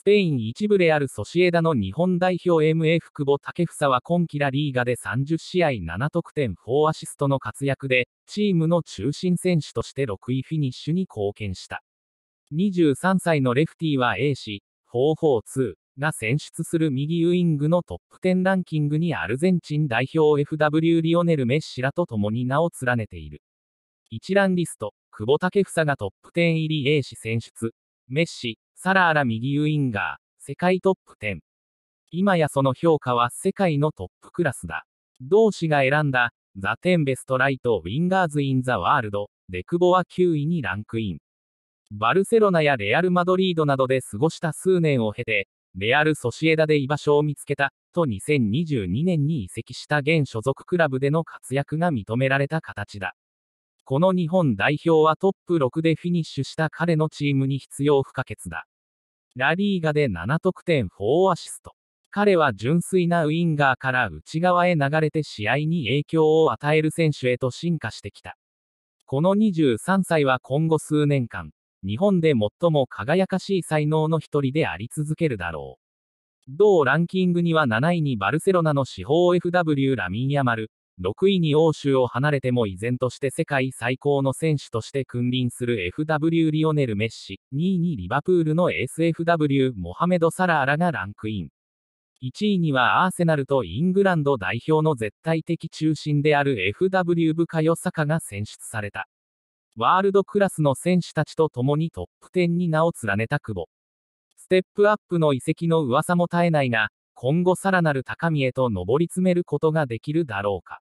スペイン一部レアル・ソシエダの日本代表 MF 久保建英は今季ラリーガで30試合7得点4アシストの活躍で、チームの中心選手として6位フィニッシュに貢献した。23歳のレフティは A 氏、442が選出する右ウイングのトップ10ランキングにアルゼンチン代表 FW リオネル・メッシらと共に名を連ねている。一覧リスト、久保建英がトップ10入り A 氏選出、メッシ、サラーラ右ウインガー、世界トップ10。今やその評価は世界のトップクラスだ。同氏が選んだ、ザ・テンベストライト・ウィンガーズ・イン・ザ・ワールド、デクボは9位にランクイン。バルセロナやレアル・マドリードなどで過ごした数年を経て、レアル・ソシエダで居場所を見つけた、と2022年に移籍した現所属クラブでの活躍が認められた形だ。この日本代表はトップ6でフィニッシュした彼のチームに必要不可欠だ。ラリーガで7得点4アシスト。彼は純粋なウインガーから内側へ流れて試合に影響を与える選手へと進化してきた。この23歳は今後数年間、日本で最も輝かしい才能の一人であり続けるだろう。同ランキングには7位にバルセロナの司法 FW ラミンヤマル、6位に欧州を離れても依然として世界最高の選手として君臨する FW リオネル・メッシ、2位にリバプールの SFW モハメド・サラーラがランクイン。1位にはアーセナルとイングランド代表の絶対的中心である FW 部カヨサカが選出された。ワールドクラスの選手たちと共にトップ10に名を連ねた久保。ステップアップの移籍の噂も絶えないが、今後さらなる高みへと上り詰めることができるだろうか。